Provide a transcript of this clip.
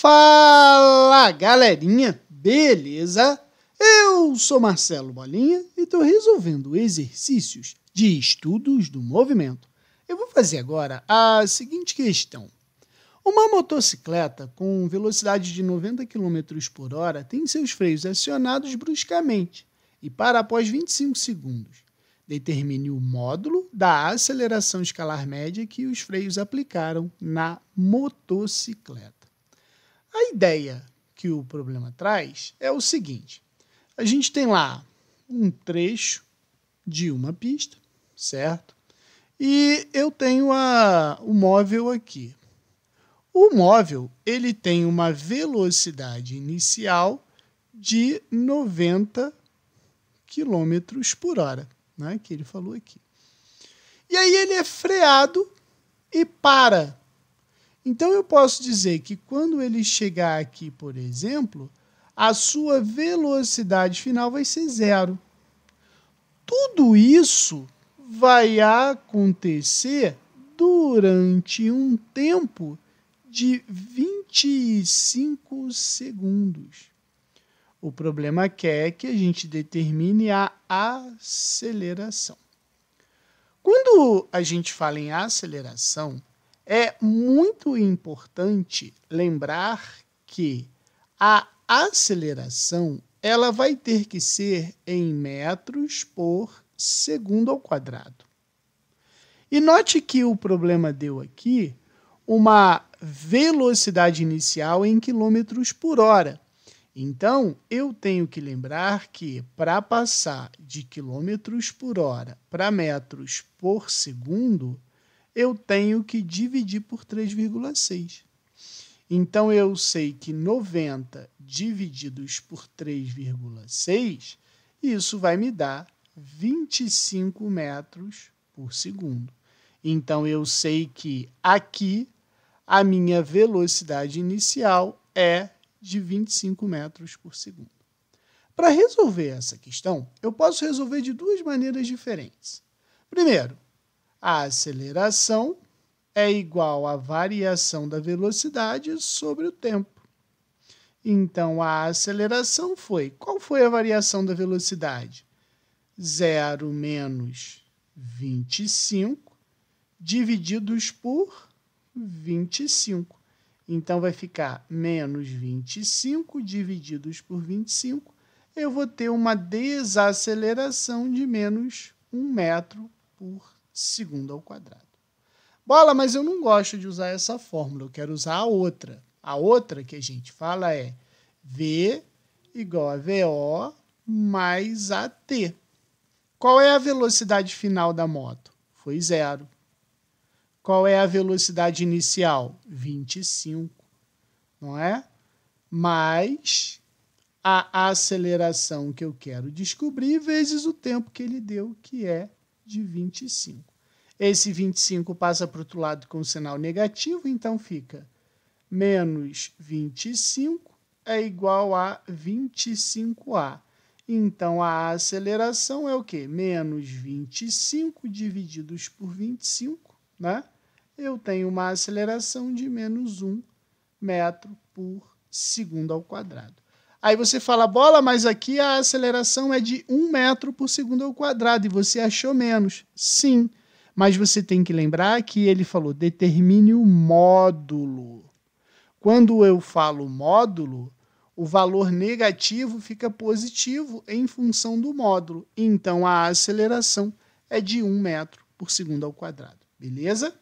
Fala galerinha, beleza? Eu sou Marcelo Bolinha e estou resolvendo exercícios de estudos do movimento. Eu vou fazer agora a seguinte questão. Uma motocicleta com velocidade de 90 km por hora tem seus freios acionados bruscamente e para após 25 segundos. Determine o módulo da aceleração escalar média que os freios aplicaram na motocicleta. A ideia que o problema traz é o seguinte: a gente tem lá um trecho de uma pista, certo? E eu tenho a, o móvel aqui. O móvel ele tem uma velocidade inicial de 90 km por hora, né? que ele falou aqui. E aí ele é freado e para então eu posso dizer que quando ele chegar aqui, por exemplo, a sua velocidade final vai ser zero. Tudo isso vai acontecer durante um tempo de 25 segundos. O problema é que a gente determine a aceleração. Quando a gente fala em aceleração, é muito importante lembrar que a aceleração ela vai ter que ser em metros por segundo ao quadrado. E note que o problema deu aqui uma velocidade inicial em quilômetros por hora. Então, eu tenho que lembrar que para passar de quilômetros por hora para metros por segundo, eu tenho que dividir por 3,6. Então eu sei que 90 divididos por 3,6, isso vai me dar 25 metros por segundo. Então eu sei que aqui a minha velocidade inicial é de 25 metros por segundo. Para resolver essa questão, eu posso resolver de duas maneiras diferentes. Primeiro, a aceleração é igual à variação da velocidade sobre o tempo. Então, a aceleração foi. Qual foi a variação da velocidade? 0 menos 25 divididos por 25. Então, vai ficar menos 25 divididos por 25. Eu vou ter uma desaceleração de menos 1 metro por segundo ao quadrado. Bola, mas eu não gosto de usar essa fórmula, eu quero usar a outra. A outra que a gente fala é V igual a VO mais AT. Qual é a velocidade final da moto? Foi zero. Qual é a velocidade inicial? 25, não é? Mais a aceleração que eu quero descobrir vezes o tempo que ele deu, que é de 25. Esse 25 passa para o outro lado com um sinal negativo, então fica menos 25 é igual a 25A. Então, a aceleração é o quê? Menos 25 divididos por 25, né? Eu tenho uma aceleração de menos 1 metro por segundo ao quadrado. Aí você fala, bola, mas aqui a aceleração é de 1 metro por segundo ao quadrado e você achou menos. Sim, mas você tem que lembrar que ele falou: determine o módulo. Quando eu falo módulo, o valor negativo fica positivo em função do módulo. Então a aceleração é de 1 metro por segundo ao quadrado. Beleza?